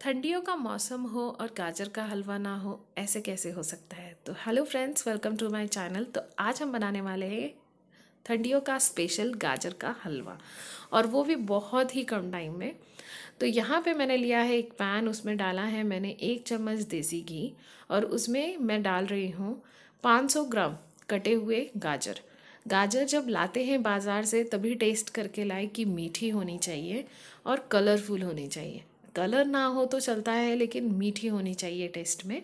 ठंडियों का मौसम हो और गाजर का हलवा ना हो ऐसे कैसे हो सकता है तो hello friends welcome to my channel तो आज हम बनाने वाले हैं ठंडियों का स्पेशल गाजर का हलवा और वो भी बहुत ही कम टाइम में तो यहाँ पे मैंने लिया है एक पैन उसमें डाला है मैंने एक चम्मच देसी घी और उसमें मैं डाल रही हूँ पाँच ग्राम कटे हुए गाजर गाजर जब लाते हैं बाज़ार से तभी टेस्ट करके लाए कि मीठी होनी चाहिए और कलरफुल होनी चाहिए कलर ना हो तो चलता है लेकिन मीठी होनी चाहिए टेस्ट में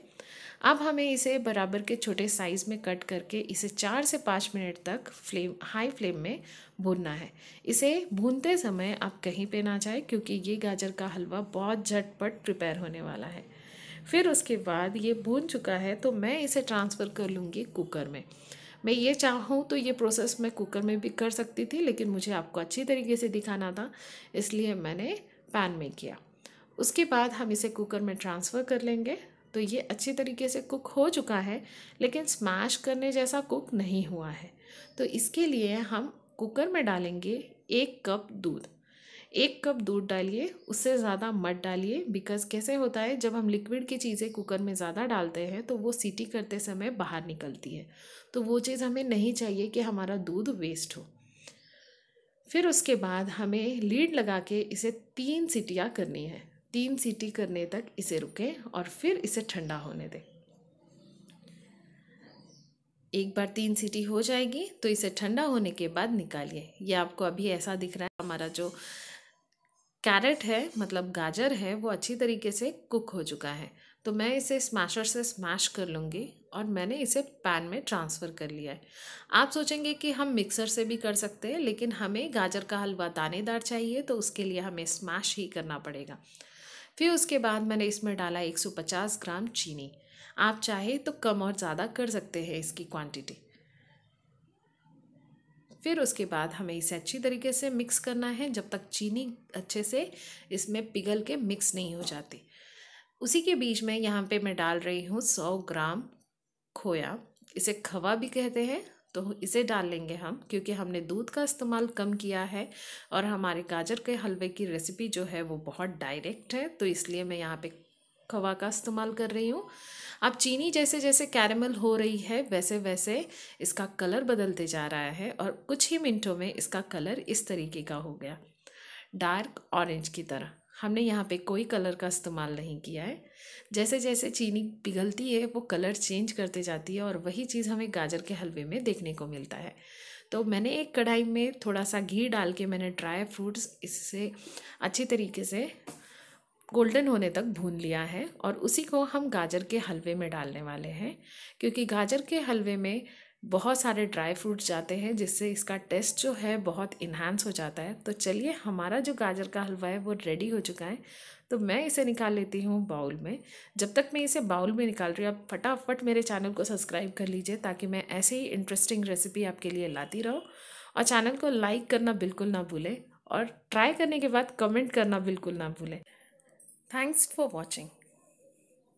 अब हमें इसे बराबर के छोटे साइज़ में कट करके इसे चार से पाँच मिनट तक फ्लेम हाई फ्लेम में भूनना है इसे भूनते समय आप कहीं पे ना जाए क्योंकि ये गाजर का हलवा बहुत झटपट प्रिपेयर होने वाला है फिर उसके बाद ये भून चुका है तो मैं इसे ट्रांसफ़र कर लूँगी कुकर में मैं ये चाहूँ तो ये प्रोसेस मैं कुकर में भी कर सकती थी लेकिन मुझे आपको अच्छी तरीके से दिखाना था इसलिए मैंने पैन में किया उसके बाद हम इसे कुकर में ट्रांसफ़र कर लेंगे तो ये अच्छी तरीके से कुक हो चुका है लेकिन स्मैश करने जैसा कुक नहीं हुआ है तो इसके लिए हम कुकर में डालेंगे एक कप दूध एक कप दूध डालिए उससे ज़्यादा मत डालिए बिकॉज कैसे होता है जब हम लिक्विड की चीज़ें कुकर में ज़्यादा डालते हैं तो वो सीटी करते समय बाहर निकलती है तो वो चीज़ हमें नहीं चाहिए कि हमारा दूध वेस्ट हो फिर उसके बाद हमें लीड लगा के इसे तीन सीटियाँ करनी है तीन सीटी करने तक इसे रुकें और फिर इसे ठंडा होने दें एक बार तीन सीटी हो जाएगी तो इसे ठंडा होने के बाद निकालिए यह आपको अभी ऐसा दिख रहा है हमारा जो कैरेट है मतलब गाजर है वो अच्छी तरीके से कुक हो चुका है तो मैं इसे स्मैशर से स्मैश कर लूँगी और मैंने इसे पैन में ट्रांसफ़र कर लिया है आप सोचेंगे कि हम मिक्सर से भी कर सकते हैं लेकिन हमें गाजर का हलवा दानेदार चाहिए तो उसके लिए हमें स्मैश ही करना पड़ेगा फिर उसके बाद मैंने इसमें डाला 150 ग्राम चीनी आप चाहे तो कम और ज़्यादा कर सकते हैं इसकी क्वांटिटी फिर उसके बाद हमें इसे अच्छी तरीके से मिक्स करना है जब तक चीनी अच्छे से इसमें पिघल के मिक्स नहीं हो जाती उसी के बीच में यहाँ पे मैं डाल रही हूँ सौ ग्राम खोया इसे खवा भी कहते हैं तो इसे डाल लेंगे हम क्योंकि हमने दूध का इस्तेमाल कम किया है और हमारे गाजर के हलवे की रेसिपी जो है वो बहुत डायरेक्ट है तो इसलिए मैं यहाँ पे खवा का इस्तेमाल कर रही हूँ अब चीनी जैसे जैसे कैरमल हो रही है वैसे वैसे इसका कलर बदलते जा रहा है और कुछ ही मिनटों में इसका कलर इस तरीके का हो गया डार्क ऑरेंज की तरह हमने यहाँ पे कोई कलर का इस्तेमाल नहीं किया है जैसे जैसे चीनी पिघलती है वो कलर चेंज करते जाती है और वही चीज़ हमें गाजर के हलवे में देखने को मिलता है तो मैंने एक कढ़ाई में थोड़ा सा घी डाल के मैंने ड्राई फ्रूट्स इससे अच्छी तरीके से गोल्डन होने तक भून लिया है और उसी को हम गाजर के हलवे में डालने वाले हैं क्योंकि गाजर के हलवे में बहुत सारे ड्राई फ्रूट्स जाते हैं जिससे इसका टेस्ट जो है बहुत इन्हांस हो जाता है तो चलिए हमारा जो गाजर का हलवा है वो रेडी हो चुका है तो मैं इसे निकाल लेती हूँ बाउल में जब तक मैं इसे बाउल में निकाल रही हूँ आप फटाफट मेरे चैनल को सब्सक्राइब कर लीजिए ताकि मैं ऐसे ही इंटरेस्टिंग रेसिपी आपके लिए लाती रहूँ और चैनल को लाइक करना बिल्कुल ना भूलें और ट्राई करने के बाद कमेंट करना बिल्कुल ना भूलें थैंक्स फॉर वॉचिंग